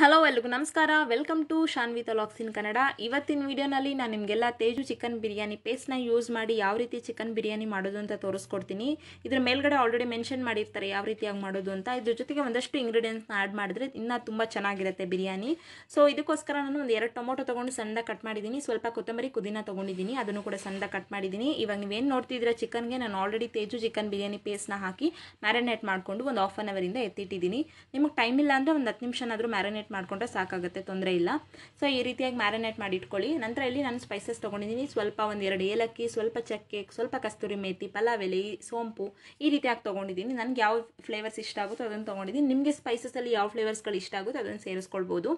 hello ಎಲ್ರಿಗೂ ನಮಸ್ಕಾರ welcome to Shanvi talks in Kannada ಇವತ್ತಿನ ವಿಡಿಯೋನಲ್ಲಿ ನಾನು ನಿಮಗೆಲ್ಲ ತೇಜು ಚಿಕನ್ ಬಿರಿಯಾನಿ ಪೇಸ್ಟ್ನ ಯೂಸ್ ಮಾಡಿ ಯಾವ ರೀತಿ ಚಿಕನ್ ಬಿರಿಯಾನಿ ಮಾಡೋದು ಅಂತ ತೋರಿಸ್ಕೊಡ್ತೀನಿ ಇದ್ರ ಮೇಲ್ಗಡೆ ಆಲ್ರೆಡಿ ಮೆನ್ಷನ್ ಮಾಡಿರ್ತಾರೆ ಯಾವ ರೀತಿಯಾಗಿ ಮಾಡೋದು ಅಂತ ಇದ್ರ ಜೊತೆಗೆ ಒಂದಷ್ಟು ಇಂಗ್ರೀಡಿಯೆಂಟ್ಸ್ನ ಆ್ಯಡ್ ಮಾಡಿದ್ರೆ ಇನ್ನೂ ತುಂಬ ಚೆನ್ನಾಗಿರುತ್ತೆ ಬಿರಿಯಾನಿ ಸೊ ಇದಕ್ಕೋಸ್ಕರ ನಾನು ಒಂದು ಎರಡು ಟೊಮೊಟೊ ತೊಗೊಂಡು ಸಣ್ಣ ಕಟ್ ಮಾಡಿದ್ದೀನಿ ಸ್ವಲ್ಪ ಕೊತ್ತಂಬರಿ ಕುದಿನ ತೊಗೊಂಡಿದ್ದೀನಿ ಅದನ್ನು ಕೂಡ ಸಣ್ಣ ಕಟ್ ಮಾಡಿದ್ದೀನಿ ಇವಾಗ ನೀವೇನು ನೋಡ್ತಿದ್ರೆ ಚಿಕನ್ಗೆ ನಾನು ಆಲ್ರೆಡಿ ತೇಜು ಚಿಕನ್ ಬಿರಿಯಾನಿ ಪೇಸ್ಟ್ನ ಹಾಕಿ ಮ್ಯಾರಿನೇಟ್ ಮಾಡಿಕೊಂಡು ಒಂದು ಹಾಫ್ ಆನ್ ಅವರಿಂದ ಎತ್ತಿಟ್ಟಿದ್ದೀನಿ ನಿಮಗೆ ಟೈಮ್ ಇಲ್ಲ ಅಂದರೆ ಒಂದು ಹತ್ತು ನಿಮಿಷನಾದರೂ ಮ್ಯಾರಿನೇಟ್ ಮ್ಯಾರಿನೇಟ್ ಮಾಡಿಕೊಂಡ್ರೆ ಸಾಕಾಗುತ್ತೆ ತೊಂದರೆ ಇಲ್ಲ ಸೊ ಈ ರೀತಿಯಾಗಿ ಮ್ಯಾರಿನೇಟ್ ಮಾಡಿ ಇಟ್ಕೊಳ್ಳಿ ನಂತರ ಇಲ್ಲಿ ನಾನು ಸ್ಪೈಸಸ್ ತೊಗೊಂಡಿದ್ದೀನಿ ಸ್ವಲ್ಪ ಒಂದೆರಡು ಏಲಕ್ಕಿ ಸ್ವಲ್ಪ ಚಕ್ಕೆ ಸ್ವಲ್ಪ ಕಸ್ತೂರಿ ಮೇತಿ ಪಲಾವ್ ಎಲೆ ಸೋಂಪು ಈ ರೀತಿಯಾಗಿ ತೊಗೊಂಡಿದ್ದೀನಿ ನನಗೆ ಯಾವ ಫ್ಲೇವರ್ಸ್ ಇಷ್ಟ ಆಗುತ್ತೋ ಅದನ್ನು ತೊಗೊಂಡಿದ್ದೀನಿ ನಿಮಗೆ ಸ್ಪೈಸಸಲ್ಲಿ ಯಾವ ಫ್ಲೇವರ್ಸ್ಗಳು ಇಷ್ಟ ಆಗುತ್ತೋ ಅದನ್ನು ಸೇರಿಸ್ಕೊಳ್ಬೋದು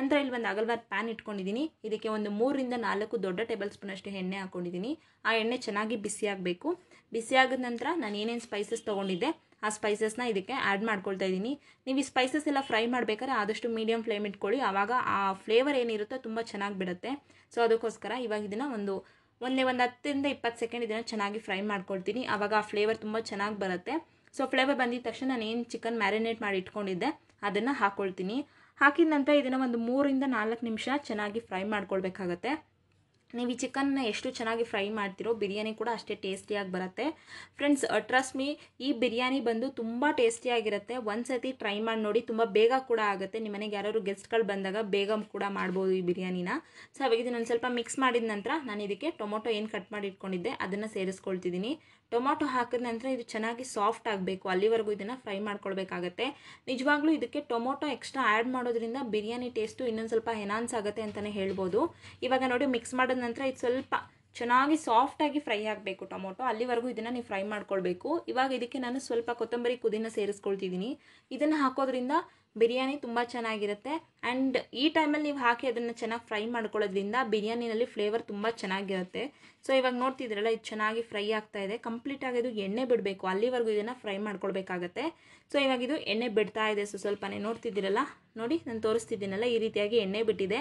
ನಂತರ ಇಲ್ಲಿ ಒಂದು ಅಗಲ್ಬಾರ್ ಪ್ಯಾನ್ ಇಟ್ಕೊಂಡಿದ್ದೀನಿ ಇದಕ್ಕೆ ಒಂದು ಮೂರರಿಂದ ನಾಲ್ಕು ದೊಡ್ಡ ಟೇಬಲ್ ಸ್ಪೂನ್ ಅಷ್ಟು ಎಣ್ಣೆ ಹಾಕೊಂಡಿದ್ದೀನಿ ಆ ಎಣ್ಣೆ ಚೆನ್ನಾಗಿ ಬಿಸಿಯಾಗಬೇಕು ಆಗಬೇಕು ನಂತರ ನಾನು ಏನೇನು ಸ್ಪೈಸಸ್ ತೊಗೊಂಡಿದ್ದೆ ಆ ಸ್ಪೈಸಸ್ನ ಇದಕ್ಕೆ ಆ್ಯಡ್ ಮಾಡ್ಕೊಳ್ತಾ ಇದ್ದೀನಿ ನೀವು ಈ ಸ್ಪೈಸಸ್ ಎಲ್ಲ ಫ್ರೈ ಮಾಡಬೇಕಾದ್ರೆ ಆದಷ್ಟು ಮೀಡಿಯಮ್ ಫ್ಲೇಮ್ ಇಟ್ಕೊಳ್ಳಿ ಆವಾಗ ಆ ಫ್ಲೇವರ್ ಏನಿರುತ್ತೋ ತುಂಬ ಚೆನ್ನಾಗಿ ಬಿಡುತ್ತೆ ಸೊ ಅದಕ್ಕೋಸ್ಕರ ಇವಾಗ ಇದನ್ನು ಒಂದು ಒಂದೇ ಒಂದು ಹತ್ತರಿಂದ ಇಪ್ಪತ್ತು ಸೆಕೆಂಡ್ ಇದನ್ನು ಚೆನ್ನಾಗಿ ಫ್ರೈ ಮಾಡ್ಕೊಳ್ತೀನಿ ಆವಾಗ ಆ ಫ್ಲೇವರ್ ತುಂಬ ಚೆನ್ನಾಗಿ ಬರುತ್ತೆ ಸೊ ಫ್ಲೇವರ್ ಬಂದಿದ ತಕ್ಷಣ ನಾನು ಏನು ಚಿಕನ್ ಮ್ಯಾರಿನೇಟ್ ಮಾಡಿ ಇಟ್ಕೊಂಡಿದ್ದೆ ಅದನ್ನು ಹಾಕ್ಕೊಳ್ತೀನಿ ಹಾಕಿದ ನಂತರ ಇದನ್ನು ಒಂದು ಮೂರಿಂದ ನಾಲ್ಕು ನಿಮಿಷ ಚೆನ್ನಾಗಿ ಫ್ರೈ ಮಾಡ್ಕೊಳ್ಬೇಕಾಗತ್ತೆ ನೀವು ಈ ಚಿಕನ್ನ ಎಷ್ಟು ಚೆನ್ನಾಗಿ ಫ್ರೈ ಮಾಡ್ತಿರೋ ಬಿರಿಯಾನಿ ಕೂಡ ಅಷ್ಟೇ ಟೇಸ್ಟಿಯಾಗಿ ಬರುತ್ತೆ ಫ್ರೆಂಡ್ಸ್ ಟ್ರಸ್ಟ್ ಮೀ ಈ ಬಿರಿಯಾನಿ ಬಂದು ತುಂಬ ಟೇಸ್ಟಿಯಾಗಿರುತ್ತೆ ಒಂದು ಸತಿ ಟ್ರೈ ಮಾಡಿ ನೋಡಿ ತುಂಬ ಬೇಗ ಕೂಡ ಆಗುತ್ತೆ ನಿಮ್ಮ ಮನೆಗೆ ಯಾರಾದ್ರು ಗೆಸ್ಟ್ಗಳು ಬಂದಾಗ ಬೇಗ ಕೂಡ ಮಾಡ್ಬೋದು ಈ ಬಿರಿಯಾನಿನ ಸೊ ಅವಾಗ ಇದನ್ನು ಸ್ವಲ್ಪ ಮಿಕ್ಸ್ ಮಾಡಿದ ನಂತರ ನಾನು ಇದಕ್ಕೆ ಟೊಮೊಟೊ ಏನು ಕಟ್ ಮಾಡಿ ಇಟ್ಕೊಂಡಿದ್ದೆ ಅದನ್ನು ಸೇರಿಸ್ಕೊಳ್ತಿದ್ದೀನಿ ಟೊಮೊಟೊ ಹಾಕಿದ ನಂತರ ಇದು ಚೆನ್ನಾಗಿ ಸಾಫ್ಟ್ ಆಗಬೇಕು ಅಲ್ಲಿವರೆಗೂ ಇದನ್ನು ಫ್ರೈ ಮಾಡ್ಕೊಳ್ಬೇಕಾಗತ್ತೆ ನಿಜವಾಗ್ಲೂ ಇದಕ್ಕೆ ಟೊಮೊಟೊ ಎಕ್ಸ್ಟ್ರಾ ಆ್ಯಡ್ ಮಾಡೋದ್ರಿಂದ ಬಿರಿಯಾನಿ ಟೇಸ್ಟು ಇನ್ನೊಂದು ಸ್ವಲ್ಪ ಎನಾನ್ಸ್ ಆಗುತ್ತೆ ಅಂತಲೇ ಹೇಳ್ಬೋದು ಇವಾಗ ನೋಡಿ ಮಿಕ್ಸ್ ಮಾಡೋದು ಮಾಡಿದ ನಂತರ ಇದು ಸ್ವಲ್ಪ ಚೆನ್ನಾಗಿ ಸಾಫ್ಟಾಗಿ ಫ್ರೈ ಆಗಬೇಕು ಟೊಮೊಟೊ ಅಲ್ಲಿವರೆಗೂ ಇದನ್ನು ನೀವು ಫ್ರೈ ಮಾಡ್ಕೊಳ್ಬೇಕು ಇವಾಗ ಇದಕ್ಕೆ ನಾನು ಸ್ವಲ್ಪ ಕೊತ್ತಂಬರಿ ಕುದಿನ ಸೇರಿಸ್ಕೊಳ್ತಿದ್ದೀನಿ ಇದನ್ನು ಹಾಕೋದ್ರಿಂದ ಬಿರಿಯಾನಿ ತುಂಬ ಚೆನ್ನಾಗಿರುತ್ತೆ ಆ್ಯಂಡ್ ಈ ಟೈಮಲ್ಲಿ ನೀವು ಹಾಕಿ ಅದನ್ನು ಚೆನ್ನಾಗಿ ಫ್ರೈ ಮಾಡ್ಕೊಳ್ಳೋದ್ರಿಂದ ಬಿರಿಯಾನಿನಲ್ಲಿ ಫ್ಲೇವರ್ ತುಂಬ ಚೆನ್ನಾಗಿರುತ್ತೆ ಸೊ ಇವಾಗ ನೋಡ್ತಿದ್ರಲ್ಲ ಇದು ಚೆನ್ನಾಗಿ ಫ್ರೈ ಆಗ್ತಾ ಇದೆ ಕಂಪ್ಲೀಟಾಗಿ ಇದು ಎಣ್ಣೆ ಬಿಡಬೇಕು ಅಲ್ಲಿವರೆಗೂ ಇದನ್ನು ಫ್ರೈ ಮಾಡ್ಕೊಳ್ಬೇಕಾಗತ್ತೆ ಸೊ ಇವಾಗ ಇದು ಎಣ್ಣೆ ಬಿಡ್ತಾ ಇದೆ ಸೊ ಸ್ವಲ್ಪನೇ ನೋಡ್ತಿದ್ದೀರಲ್ಲ ನೋಡಿ ನಾನು ತೋರಿಸ್ತಿದ್ದೀನಲ್ಲ ಈ ರೀತಿಯಾಗಿ ಎಣ್ಣೆ ಬಿಟ್ಟಿದೆ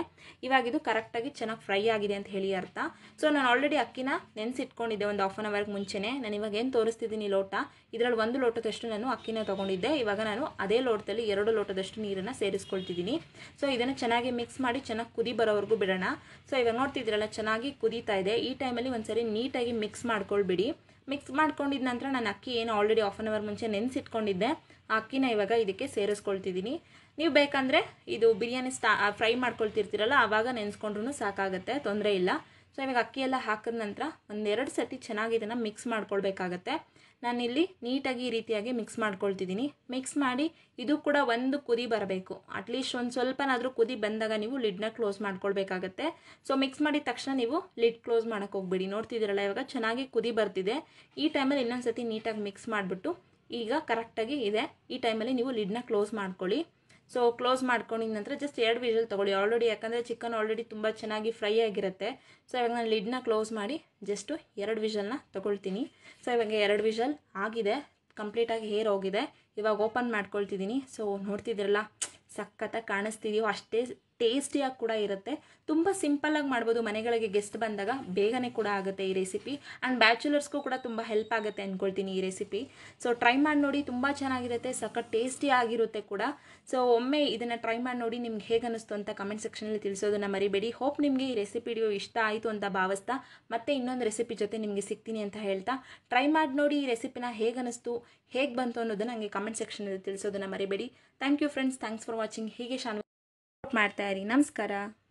ಇವಾಗ ಇದು ಕರೆಕ್ಟಾಗಿ ಚೆನ್ನಾಗಿ ಫ್ರೈ ಆಗಿದೆ ಅಂತ ಹೇಳಿ ಅರ್ಥ ಸೊ ನಾನು ಆಲ್ರೆಡಿ ಅಕ್ಕಿನ ನೆನೆಸಿಟ್ಕೊಂಡಿದ್ದೆ ಒಂದು ಆಫ್ ಆನ್ ಅವರ್ಗೆ ಮುಂಚೆನೇ ನಾನು ಇವಾಗ ಏನು ತೋರಿಸ್ತಿದ್ದೀನಿ ಲೋಟ ಇದರಲ್ಲಿ ಒಂದು ಲೋಟದಷ್ಟು ನಾನು ಅಕ್ಕಿನ ತೊಗೊಂಡಿದ್ದೆ ಇವಾಗ ನಾನು ಅದೇ ಲೋಟದಲ್ಲಿ ಎರಡು ಲೋಟದಷ್ಟು ನೀರನ್ನು ಸೇರಿಸ್ಕೊಳ್ತಿದ್ದೀನಿ ಸೊ ಇದನ್ನು ಚೆನ್ನಾಗಿ ಮಿಕ್ಸ್ ಮಾಡಿ ಚೆನ್ನಾಗಿ ಕುದಿ ಬರೋವರೆಗೂ ಬಿಡೋಣ ಸೊ ಇವಾಗ ನೋಡ್ತಿದ್ದೀರಲ್ಲ ಚೆನ್ನಾಗಿ ಕುದೀತಾ ಇದೆ ಈ ಟೈಮಲ್ಲಿ ಸರಿ ನೀಟಾಗಿ ಮಿಕ್ಸ್ ಮಾಡ್ಕೊಳ್ಬಿಡಿ ಮಿಕ್ಸ್ ಮಾಡ್ಕೊಂಡಿದ್ದ ನಂತರ ನಾನು ಅಕ್ಕಿ ಏನು ಆಲ್ರೆಡಿ ಆಫ್ ಆನ್ ಅವರ್ ಮುಂಚೆ ನೆನೆಸಿಟ್ಕೊಂಡಿದ್ದೆ ಆ ಅಕ್ಕಿನ ಇವಾಗ ಇದಕ್ಕೆ ಸೇರಿಸ್ಕೊಳ್ತಿದ್ದೀನಿ ನೀವು ಬೇಕಂದರೆ ಇದು ಬಿರಿಯಾನಿ ಸ್ಟಾ ಫ್ರೈ ಮಾಡ್ಕೊಳ್ತಿರ್ತೀರಲ್ಲ ಆವಾಗ ನೆನೆಸ್ಕೊಂಡ್ರೂ ಸಾಕಾಗುತ್ತೆ ತೊಂದರೆ ಇಲ್ಲ ಸೊ ಇವಾಗ ಅಕ್ಕಿ ಎಲ್ಲ ಹಾಕಿದ ನಂತರ ಒಂದೆರಡು ಸರ್ತಿ ಚೆನ್ನಾಗಿ ಇದನ್ನು ಮಿಕ್ಸ್ ಮಾಡ್ಕೊಳ್ಬೇಕಾಗತ್ತೆ ನಾನಿಲ್ಲಿ ನೀಟಾಗಿ ಈ ರೀತಿಯಾಗಿ ಮಿಕ್ಸ್ ಮಾಡ್ಕೊಳ್ತಿದ್ದೀನಿ ಮಿಕ್ಸ್ ಮಾಡಿ ಇದು ಕೂಡ ಒಂದು ಕುದಿ ಬರಬೇಕು ಅಟ್ಲೀಸ್ಟ್ ಒಂದು ಸ್ವಲ್ಪನಾದರೂ ಕುದಿ ಬಂದಾಗ ನೀವು ಲಿಡ್ನ ಕ್ಲೋಸ್ ಮಾಡ್ಕೊಳ್ಬೇಕಾಗತ್ತೆ ಸೊ ಮಿಕ್ಸ್ ಮಾಡಿದ ತಕ್ಷಣ ನೀವು ಲಿಡ್ ಕ್ಲೋಸ್ ಮಾಡೋಕ್ಕೆ ಹೋಗ್ಬಿಡಿ ನೋಡ್ತಿದ್ದೀರಲ್ಲ ಇವಾಗ ಚೆನ್ನಾಗಿ ಕುದಿ ಬರ್ತಿದೆ ಈ ಟೈಮಲ್ಲಿ ಇನ್ನೊಂದು ಸತಿ ನೀಟಾಗಿ ಮಿಕ್ಸ್ ಮಾಡಿಬಿಟ್ಟು ಈಗ ಕರೆಕ್ಟಾಗಿ ಇದೆ ಈ ಟೈಮಲ್ಲಿ ನೀವು ಲಿಡ್ನ ಕ್ಲೋಸ್ ಮಾಡ್ಕೊಳ್ಳಿ ಸೊ ಕ್ಲೋಸ್ ಮಾಡ್ಕೊಂಡಿದ್ದ ನಂತರ ಜಸ್ಟ್ ಎರಡು ವಿಷಲ್ ತೊಗೊಳ್ಳಿ ಆಲ್ರೆಡಿ ಯಾಕಂದರೆ ಚಿಕನ್ ಆಲ್ರೆಡಿ ತುಂಬ ಚೆನ್ನಾಗಿ ಫ್ರೈ ಆಗಿರುತ್ತೆ ಸೊ ಇವಾಗ ನಾನು ಲಿಡ್ನ ಕ್ಲೋಸ್ ಮಾಡಿ ಜಸ್ಟು ಎರಡು ವಿಷಲ್ನ ತೊಗೊಳ್ತೀನಿ ಸೊ ಇವಾಗ ಎರಡು ವಿಷಲ್ ಆಗಿದೆ ಕಂಪ್ಲೀಟಾಗಿ ಹೇರ್ ಹೋಗಿದೆ ಇವಾಗ ಓಪನ್ ಮಾಡ್ಕೊಳ್ತಿದ್ದೀನಿ ಸೊ ನೋಡ್ತಿದ್ರಲ್ಲ ಸಖತ್ತಾಗಿ ಕಾಣಿಸ್ತಿದೀವೋ ಅಷ್ಟೇ ಟೇಸ್ಟಿಯಾಗಿ ಕೂಡ ಇರುತ್ತೆ ತುಂಬ ಸಿಂಪಲ್ಲಾಗಿ ಮಾಡ್ಬೋದು ಮನೆಗಳಿಗೆ ಗೆಸ್ಟ್ ಬಂದಾಗ ಬೇಗನೆ ಕೂಡ ಆಗುತ್ತೆ ಈ ರೆಸಿಪಿ ಆ್ಯಂಡ್ ಬ್ಯಾಚುಲರ್ಸ್ಗೂ ಕೂಡ ತುಂಬ ಹೆಲ್ಪ್ ಆಗುತ್ತೆ ಅಂದ್ಕೊಳ್ತೀನಿ ಈ ರೆಸಿಪಿ ಸೊ ಟ್ರೈ ಮಾಡಿ ನೋಡಿ ತುಂಬ ಚೆನ್ನಾಗಿರುತ್ತೆ ಸಖತ್ ಟೇಸ್ಟಿ ಆಗಿರುತ್ತೆ ಕೂಡ ಸೊ ಒಮ್ಮೆ ಇದನ್ನು ಟ್ರೈ ಮಾಡಿ ನೋಡಿ ನಿಮ್ಗೆ ಹೇಗೆ ಅನ್ನಿಸ್ತು ಅಂತ ಕಮೆಂಟ್ ಸೆಕ್ಷನಲ್ಲಿ ತಿಳಿಸೋದನ್ನು ಮರಿಬೇಡಿ ಹೋಪ್ ನಿಮಗೆ ಈ ರೆಸಿಪಿ ಇಷ್ಟ ಆಯಿತು ಅಂತ ಭಾವಿಸ್ತಾ ಮತ್ತೆ ಇನ್ನೊಂದು ರೆಸಿಪಿ ಜೊತೆ ನಿಮಗೆ ಸಿಗ್ತೀನಿ ಅಂತ ಹೇಳ್ತಾ ಟ್ರೈ ಮಾಡಿ ನೋಡಿ ಈ ರೆಸಿಪಿನ ಹೇಗೆ ಅನ್ನಿಸ್ತು ಹೇಗೆ ಬಂತು ಅನ್ನೋದನ್ನು ನನಗೆ ಕಮೆಂಟ್ ಸೆಕ್ಷನಲ್ಲಿ ತಿಳಿಸೋದನ್ನು ಮರಿಬೇಡಿ thank you friends thanks for watching ಹೀಗೆ ಶಾನ್ ಮಾಡ್ತಾ ಇರಿ ನಮಸ್ಕಾರ